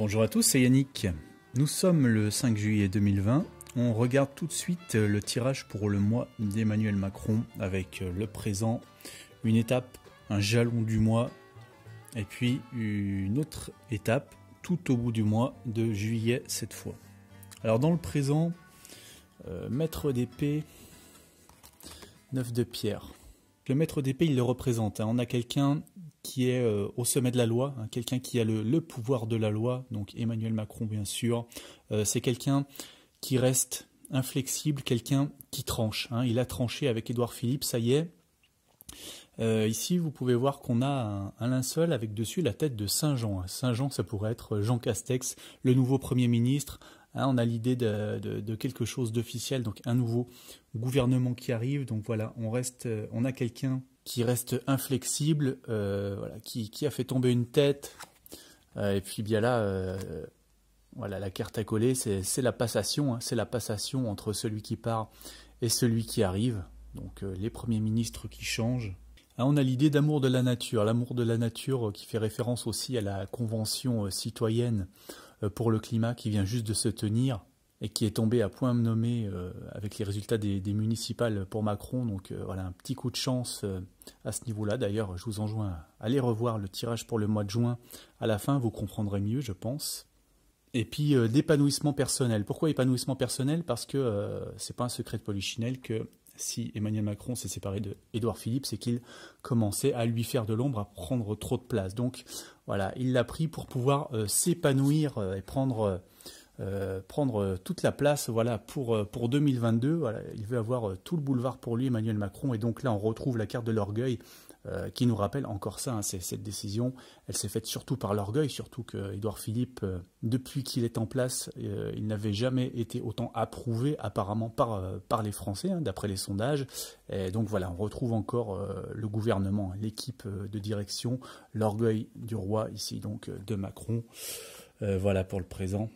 Bonjour à tous, c'est Yannick. Nous sommes le 5 juillet 2020. On regarde tout de suite le tirage pour le mois d'Emmanuel Macron avec le présent, une étape, un jalon du mois, et puis une autre étape tout au bout du mois de juillet cette fois. Alors dans le présent, euh, maître d'épée, neuf de pierre. Le maître d'épée, il le représente. Hein. On a quelqu'un qui est euh, au sommet de la loi, hein, quelqu'un qui a le, pouvoir de la loi, donc Emmanuel Macron bien sûr, euh, c'est quelqu'un qui reste inflexible, quelqu'un qui tranche. Hein. il a tranché avec Édouard Philippe, ça y est. Euh, ici, vous pouvez voir qu'on a un, linceul avec dessus la tête de Saint Jean. Hein. Saint Jean, ça pourrait être Jean Castex, le nouveau Premier ministre. on a l'idée de, de, quelque chose d'officiel, donc un nouveau gouvernement qui arrive. Donc voilà, on reste, on a quelqu'un qui reste inflexible, euh, voilà, qui, qui, a fait tomber une tête. Euh, et puis bien là, euh, voilà, la carte à coller, c'est la passation, hein, c'est la passation entre celui qui part et celui qui arrive. Donc les premiers ministres qui changent. Ah, on a l'idée d'amour de la nature, l'amour de la nature qui fait référence aussi à la convention citoyenne pour le climat qui vient juste de se tenir et qui est tombé à point nommé euh, avec les résultats des, municipales pour Macron. Donc euh, voilà, un petit coup de chance euh, à ce niveau-là. D'ailleurs, je vous enjoins à aller revoir le tirage pour le mois de juin. À la fin, vous comprendrez mieux, je pense. Et puis l'épanouissement personnel. Pourquoi épanouissement personnel Parce que c'est pas un secret de polichinelle que si Emmanuel Macron s'est séparé de Philippe, c'est qu'il commençait à lui faire de l'ombre, à prendre trop de place. Donc voilà, il l'a pris pour pouvoir s'épanouir et prendre euh, prendre euh, toute la place voilà, pour, euh, pour 2022. Voilà, il veut avoir tout le boulevard pour lui, Emmanuel Macron. Et donc là, on retrouve la carte de l'orgueil qui nous rappelle encore ça. Hein, cette décision, elle s'est faite surtout par l'orgueil, surtout Édouard Philippe, depuis qu'il est en place, il n'avait jamais été autant approuvé apparemment par, par les Français, hein, d'après les sondages. Et donc voilà, on retrouve encore le gouvernement, hein, l'équipe de direction, l'orgueil du roi ici donc de Macron. voilà pour le présent.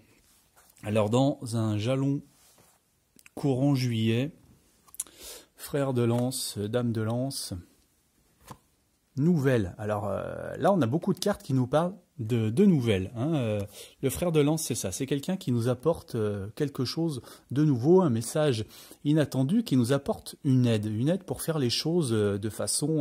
Alors dans un jalon courant juillet, frère de lance, dame de lance, nouvelle. Alors euh, là, on a beaucoup de cartes qui nous parlent de, nouvelles. Hein. Euh, le frère de lance, c'est ça. C'est quelqu'un qui nous apporte euh, quelque chose de nouveau, un message inattendu, qui nous apporte une aide, une aide pour faire les choses euh, de façon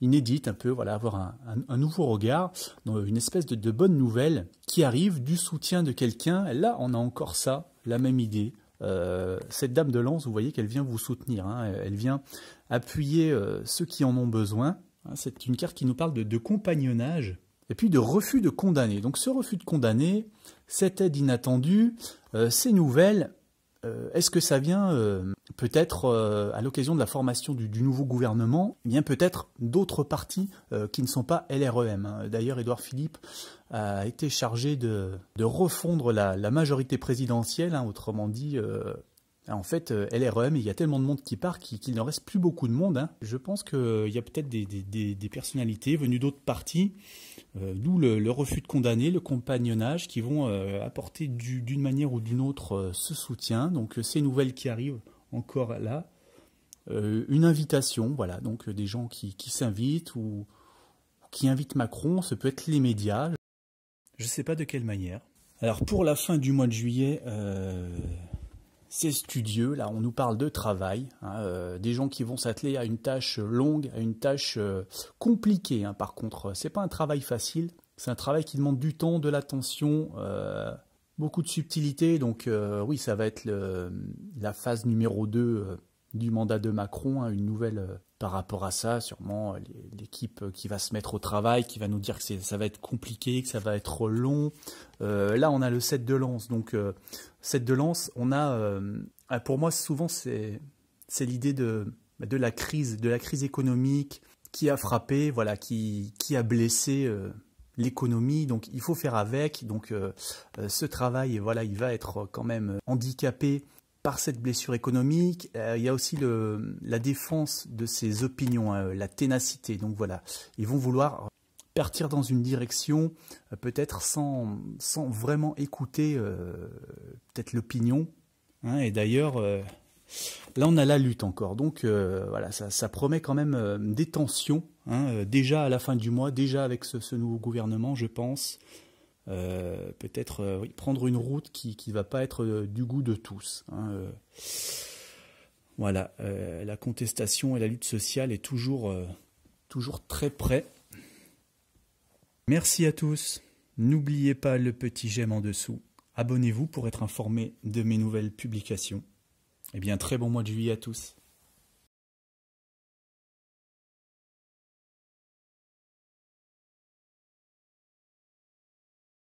inédite, un peu, voilà, avoir un, nouveau regard, une espèce de, bonne nouvelle qui arrive du soutien de quelqu'un. Là, on a encore ça, la même idée. cette dame de lance, vous voyez qu'elle vient vous soutenir, hein. elle vient appuyer ceux qui en ont besoin. Hein. C'est une carte qui nous parle de compagnonnage, et puis de refus de condamner. Donc ce refus de condamner, cette aide inattendue, euh, ces nouvelles, euh, est-ce que ça vient euh, peut-être à l'occasion de la formation du, nouveau gouvernement eh Bien peut-être d'autres partis qui ne sont pas LREM. Hein. D'ailleurs, Édouard Philippe a été chargé de, refondre la, majorité présidentielle, hein, autrement dit. En fait, LREM, il y a tellement de monde qui part qu'il n'en reste plus beaucoup de monde. Hein. Je pense qu'il y a peut-être des, des, personnalités venues d'autres partis euh, d'où le, refus de condamner, le compagnonnage, qui vont euh, apporter d'une manière ou d'une autre euh, ce soutien. Donc ces nouvelles qui arrivent encore là, une invitation, voilà, donc des gens qui, qui s'invitent ou qui invitent Macron, ce peut être les médias, je ne sais pas de quelle manière. Alors pour la fin du mois de juillet, ces studieux, là, on nous parle de travail, hein, euh, des gens qui vont s'atteler à une tâche longue, à une tâche euh, compliquée. Hein. par contre, euh, c'est pas un travail facile, c'est un travail qui demande du temps, de l'attention, beaucoup de subtilité. Donc oui, ça va être la phase numéro 2 du mandat de Macron, hein, une nouvelle par rapport à ça, sûrement euh, l'équipe euh, qui va se mettre au travail, qui va nous dire que ça va être compliqué, que ça va être long. Euh, là, on a le set de lance. Donc, 7 set de lance, on a, ah, pour moi, souvent, c'est l'idée de, la crise, de la crise économique qui a frappé, voilà, qui, a blessé l'économie. Donc, il faut faire avec. Donc, ce travail, voilà, il va être quand même handicapé par cette blessure économique, euh, il y a aussi la défense de ses opinions, hein, la ténacité. Donc voilà, ils vont vouloir partir dans une direction euh, peut-être sans, vraiment écouter euh, peut-être l'opinion. Hein. et d'ailleurs, là on a la lutte encore. Donc voilà, ça, promet quand même des tensions, hein, déjà à la fin du mois, déjà avec ce nouveau gouvernement, je pense. Euh, peut-être euh, prendre une route qui ne va pas être euh, du goût de tous. Hein, voilà, la contestation et la lutte sociale est toujours, toujours très près. Merci à tous. N'oubliez pas le petit j'aime en dessous. Abonnez-vous pour être informé de mes nouvelles publications. Et eh bien, très bon mois de juillet à tous.